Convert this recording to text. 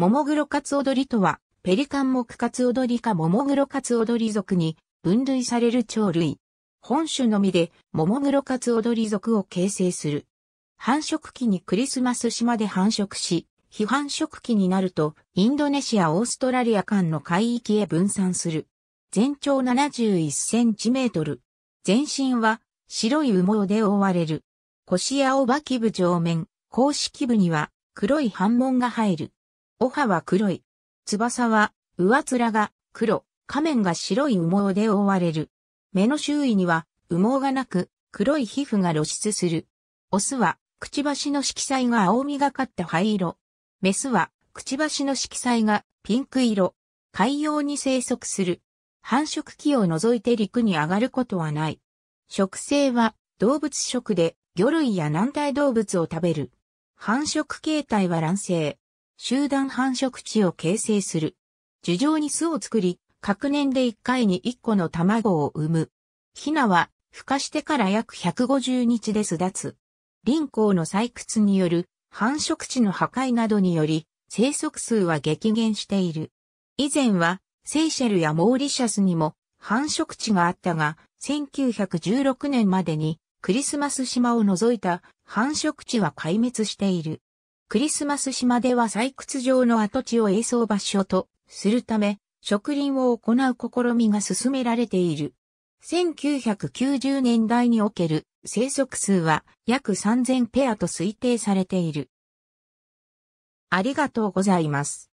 ももぐろカツオドリとは、ペリカン目カツオドリかももぐろカツオドリに分類される鳥類。本種のみで、モモグロカツオドリ族を形成する。繁殖期にクリスマス島で繁殖し、非繁殖期になると、インドネシア・オーストラリア間の海域へ分散する。全長71センチメートル。全身は白い羽毛で覆われる。腰やおばき部上面、甲子基部には黒い反紋が入る。お葉は黒い。翼は、上面が黒、仮面が白い羽毛で覆われる。目の周囲には羽毛がなく、黒い皮膚が露出する。オスは、くちばしの色彩が青みがかった灰色。メスは、くちばしの色彩がピンク色。海洋に生息する。繁殖期を除いて陸に上がることはない。食性は動物食で魚類や軟体動物を食べる。繁殖形態は卵生。集団繁殖地を形成する。樹上に巣を作り、各年で1回に1個の卵を産む。ヒナは、孵化してから約150日で巣立つ。林口の採掘による繁殖地の破壊などにより、生息数は激減している。以前は、セイシェルやモーリシャスにも繁殖地があったが、1916年までにクリスマス島を除いた繁殖地は壊滅している。クリスマス島では採掘場の跡地を営像場所とするため、植林を行う試みが進められている。1990年代における生息数は約3000ペアと推定されている。ありがとうございます。